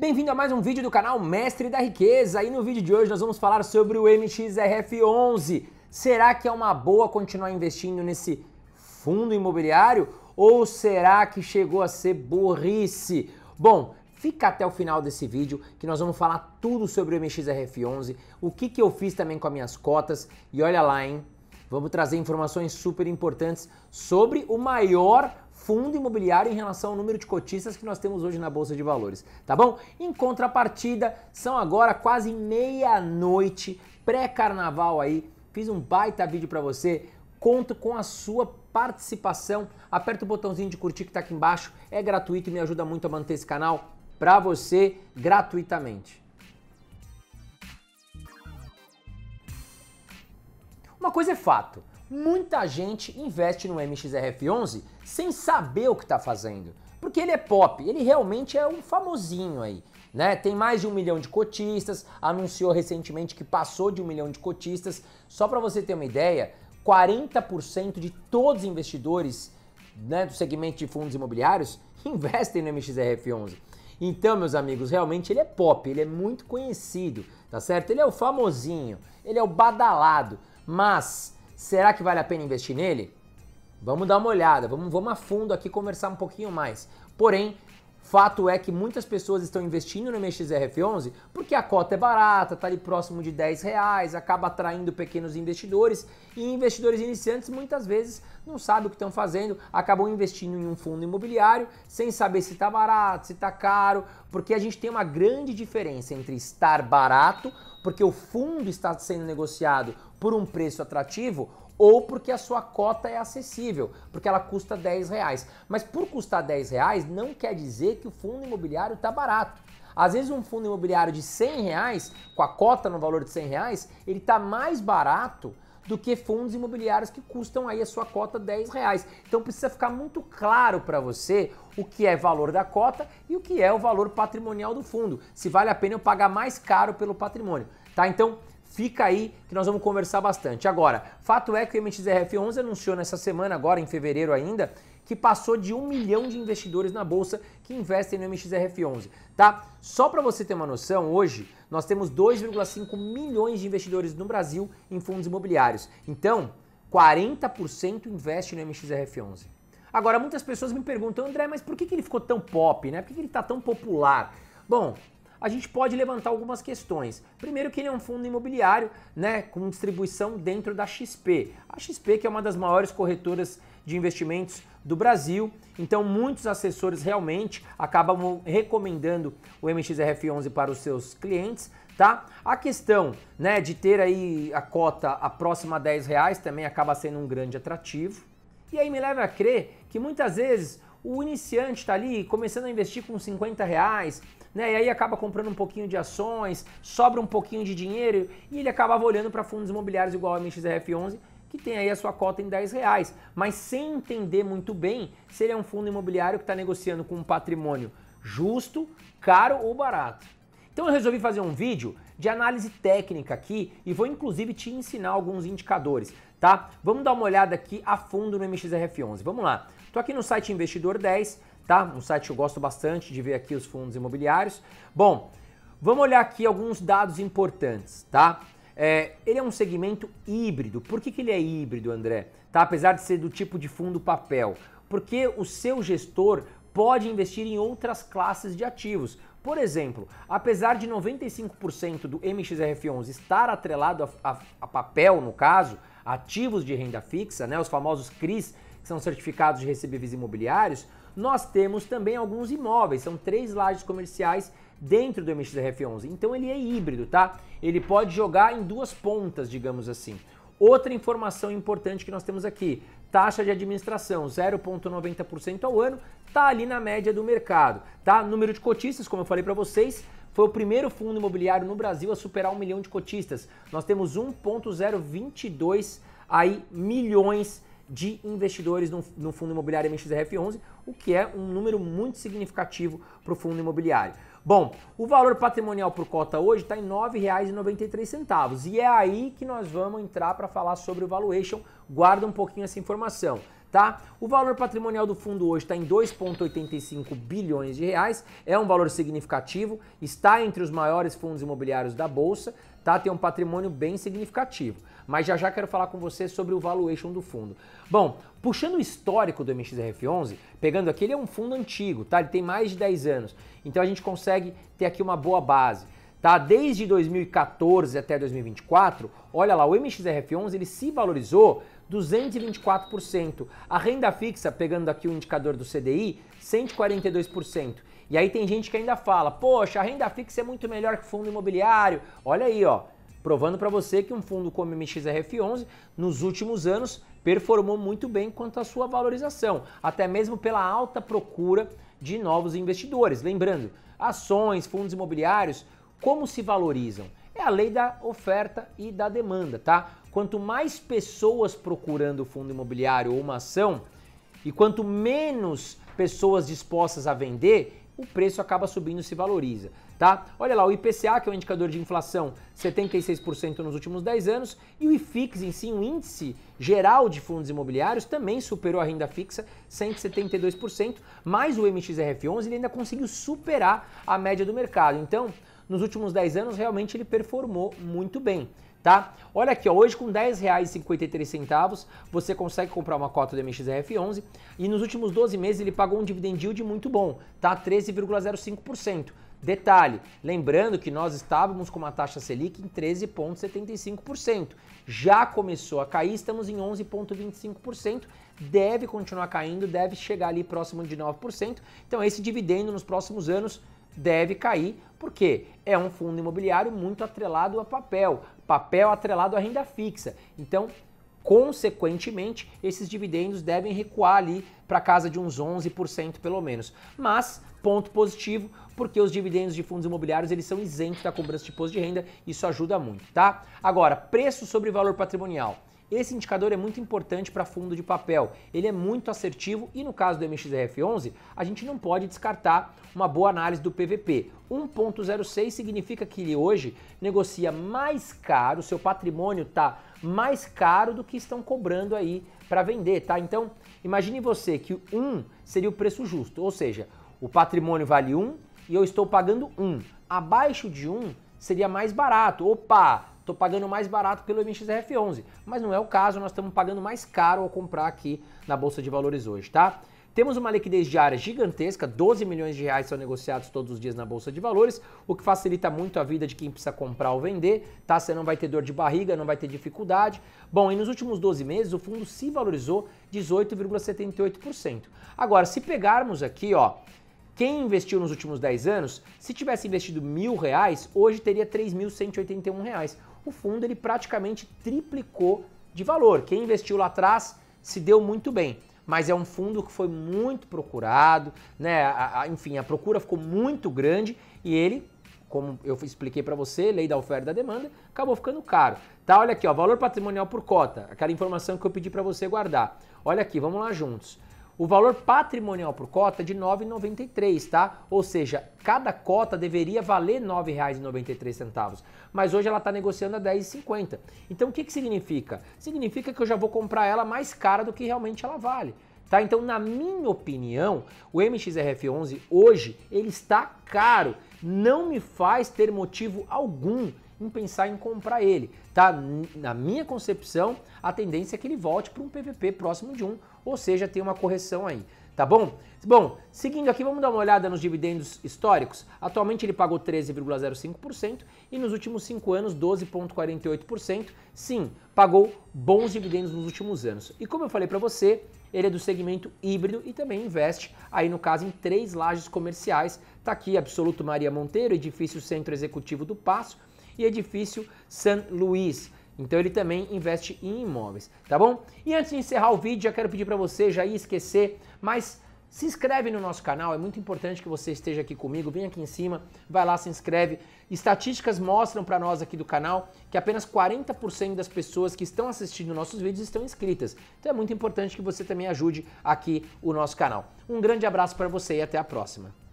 Bem-vindo a mais um vídeo do canal Mestre da Riqueza e no vídeo de hoje nós vamos falar sobre o MXRF11. Será que é uma boa continuar investindo nesse fundo imobiliário ou será que chegou a ser burrice? Bom, Fica até o final desse vídeo que nós vamos falar tudo sobre o MXRF11, o que, que eu fiz também com as minhas cotas e olha lá, hein? Vamos trazer informações super importantes sobre o maior fundo imobiliário em relação ao número de cotistas que nós temos hoje na Bolsa de Valores, tá bom? Em contrapartida, são agora quase meia-noite, pré-carnaval aí, fiz um baita vídeo para você, conto com a sua participação, aperta o botãozinho de curtir que tá aqui embaixo, é gratuito e me ajuda muito a manter esse canal para você gratuitamente. Uma coisa é fato, Muita gente investe no MXRF11 sem saber o que está fazendo, porque ele é pop, ele realmente é um famosinho aí. Né? Tem mais de um milhão de cotistas, anunciou recentemente que passou de um milhão de cotistas. Só para você ter uma ideia, 40% de todos os investidores né, do segmento de fundos imobiliários investem no MXRF11. Então, meus amigos, realmente ele é pop, ele é muito conhecido, tá certo? Ele é o famosinho, ele é o badalado, mas Será que vale a pena investir nele? Vamos dar uma olhada, vamos, vamos a fundo aqui conversar um pouquinho mais. Porém, Fato é que muitas pessoas estão investindo no MXRF11 porque a cota é barata, está ali próximo de 10 reais, acaba atraindo pequenos investidores e investidores iniciantes muitas vezes não sabem o que estão fazendo, acabam investindo em um fundo imobiliário sem saber se está barato, se está caro, porque a gente tem uma grande diferença entre estar barato, porque o fundo está sendo negociado por um preço atrativo ou porque a sua cota é acessível, porque ela custa 10 reais. Mas por custar 10 reais não quer dizer que o fundo imobiliário está barato. Às vezes um fundo imobiliário de 100 reais, com a cota no valor de 100 reais, ele está mais barato do que fundos imobiliários que custam aí a sua cota 10 reais. Então precisa ficar muito claro para você o que é valor da cota e o que é o valor patrimonial do fundo. Se vale a pena eu pagar mais caro pelo patrimônio, tá? Então Fica aí que nós vamos conversar bastante. Agora, fato é que o MXRF11 anunciou nessa semana, agora em fevereiro ainda, que passou de um milhão de investidores na bolsa que investem no MXRF11, tá? Só para você ter uma noção, hoje nós temos 2,5 milhões de investidores no Brasil em fundos imobiliários. Então, 40% investe no MXRF11. Agora, muitas pessoas me perguntam, André, mas por que, ele ficou tão pop, né? Por que, que ele está tão popular? Bom, a gente pode levantar algumas questões. Primeiro que ele é um fundo imobiliário, né, com distribuição dentro da XP. A XP que é uma das maiores corretoras de investimentos do Brasil. Então, muitos assessores realmente acabam recomendando o MXRF11 para os seus clientes, tá? A questão, né, de ter aí a cota a próxima a 10 reais também acaba sendo um grande atrativo. E aí me leva a crer que muitas vezes o iniciante está ali começando a investir com 50 reais, né? E aí acaba comprando um pouquinho de ações, sobra um pouquinho de dinheiro e ele acabava olhando para fundos imobiliários igual a MXRF11, que tem aí a sua cota em 10 reais, mas sem entender muito bem se ele é um fundo imobiliário que está negociando com um patrimônio justo, caro ou barato. Então eu resolvi fazer um vídeo de análise técnica aqui e vou inclusive te ensinar alguns indicadores tá? Vamos dar uma olhada aqui a fundo no MXRF11. Vamos lá. Tô aqui no site Investidor 10, tá? Um site que eu gosto bastante de ver aqui os fundos imobiliários. Bom, vamos olhar aqui alguns dados importantes, tá? É, ele é um segmento híbrido. Por que, que ele é híbrido, André? Tá? Apesar de ser do tipo de fundo papel. Porque o seu gestor pode investir em outras classes de ativos. Por exemplo, apesar de 95% do MXRF11 estar atrelado a, a, a papel, no caso, ativos de renda fixa, né, os famosos CRIs, que são certificados de recebíveis imobiliários, nós temos também alguns imóveis, são três lajes comerciais dentro do MXRF11. Então ele é híbrido, tá? Ele pode jogar em duas pontas, digamos assim. Outra informação importante que nós temos aqui, taxa de administração 0.90% ao ano, tá ali na média do mercado, tá? Número de cotistas, como eu falei para vocês, foi o primeiro fundo imobiliário no Brasil a superar um milhão de cotistas. Nós temos 1,022 aí, milhões de investidores no, no fundo imobiliário MXRF11, o que é um número muito significativo para o fundo imobiliário. Bom, o valor patrimonial por cota hoje está em R$ 9,93 e é aí que nós vamos entrar para falar sobre o valuation. Guarda um pouquinho essa informação tá? O valor patrimonial do fundo hoje está em 2,85 bilhões de reais, é um valor significativo, está entre os maiores fundos imobiliários da bolsa, tá? Tem um patrimônio bem significativo. Mas já já quero falar com você sobre o valuation do fundo. Bom, puxando o histórico do MXRF11, pegando aqui, ele é um fundo antigo, tá? Ele tem mais de 10 anos. Então a gente consegue ter aqui uma boa base tá? Desde 2014 até 2024, olha lá, o MXRF11 ele se valorizou 224%. A renda fixa, pegando aqui o indicador do CDI, 142%. E aí tem gente que ainda fala: "Poxa, a renda fixa é muito melhor que fundo imobiliário". Olha aí, ó, provando para você que um fundo como MXRF11 nos últimos anos performou muito bem quanto à sua valorização, até mesmo pela alta procura de novos investidores. Lembrando, ações, fundos imobiliários, como se valorizam? É a lei da oferta e da demanda, tá? Quanto mais pessoas procurando o fundo imobiliário ou uma ação e quanto menos pessoas dispostas a vender, o preço acaba subindo e se valoriza, tá? Olha lá, o IPCA, que é o um indicador de inflação, 76% nos últimos 10 anos, e o IFIX em si, o um índice geral de fundos imobiliários, também superou a renda fixa, 172%, mas o MXRF11 ele ainda conseguiu superar a média do mercado. Então, nos últimos 10 anos realmente ele performou muito bem. Tá? Olha aqui, ó, hoje com R$10,53 você consegue comprar uma cota do MXRF11 e nos últimos 12 meses ele pagou um dividend yield muito bom, tá? 13,05%. Detalhe, lembrando que nós estávamos com uma taxa Selic em 13,75%. Já começou a cair, estamos em 11,25%. Deve continuar caindo, deve chegar ali próximo de 9%. Então, esse dividendo nos próximos anos deve cair, porque é um fundo imobiliário muito atrelado a papel, papel atrelado à renda fixa. Então, consequentemente, esses dividendos devem recuar ali para casa de uns 11% pelo menos. Mas ponto positivo, porque os dividendos de fundos imobiliários eles são isentos da cobrança de imposto de renda, isso ajuda muito, tá? Agora, preço sobre valor patrimonial. Esse indicador é muito importante para fundo de papel. Ele é muito assertivo e no caso do MXRF11, a gente não pode descartar uma boa análise do PVP. 1.06 significa que ele hoje negocia mais caro, seu patrimônio está mais caro do que estão cobrando aí para vender, tá? Então, imagine você que 1 seria o preço justo, ou seja, o patrimônio vale 1 e eu estou pagando 1. Abaixo de 1 seria mais barato. Opa, estou pagando mais barato pelo MXRF11, mas não é o caso, nós estamos pagando mais caro ao comprar aqui na Bolsa de Valores hoje, tá? Temos uma liquidez diária gigantesca, 12 milhões de reais são negociados todos os dias na Bolsa de Valores, o que facilita muito a vida de quem precisa comprar ou vender, tá? Você não vai ter dor de barriga, não vai ter dificuldade. Bom, e nos últimos 12 meses o fundo se valorizou 18,78%. Agora, se pegarmos aqui, ó, quem investiu nos últimos 10 anos, se tivesse investido mil reais, hoje teria 3.181 reais, o fundo ele praticamente triplicou de valor. Quem investiu lá atrás se deu muito bem mas é um fundo que foi muito procurado, né? A, a, enfim, a procura ficou muito grande e ele, como eu expliquei para você, lei da oferta e da demanda, acabou ficando caro. Tá, olha aqui, ó, valor patrimonial por cota, aquela informação que eu pedi para você guardar. Olha aqui, vamos lá juntos. O valor patrimonial por cota é de R$ 9,93, tá? Ou seja, cada cota deveria valer R$ 9,93, mas hoje ela está negociando a R$ 10,50. Então o que, que significa? Significa que eu já vou comprar ela mais cara do que realmente ela vale. Tá? Então, na minha opinião, o MXRF11 hoje ele está caro. Não me faz ter motivo algum em pensar em comprar ele. Tá? Na minha concepção, a tendência é que ele volte para um PVP próximo de um, ou seja, tem uma correção aí. Tá bom? Bom, seguindo aqui, vamos dar uma olhada nos dividendos históricos. Atualmente ele pagou 13,05% e nos últimos 5 anos 12,48%. Sim, pagou bons dividendos nos últimos anos. E como eu falei para você, ele é do segmento híbrido e também investe, aí no caso, em três lajes comerciais. Tá aqui Absoluto Maria Monteiro, edifício Centro Executivo do Passo, e edifício San Luís. Então ele também investe em imóveis, tá bom? E antes de encerrar o vídeo, já quero pedir para você já ir esquecer, mas se inscreve no nosso canal, é muito importante que você esteja aqui comigo. Vem aqui em cima, vai lá, se inscreve. Estatísticas mostram para nós aqui do canal que apenas 40% das pessoas que estão assistindo nossos vídeos estão inscritas. Então é muito importante que você também ajude aqui o nosso canal. Um grande abraço para você e até a próxima.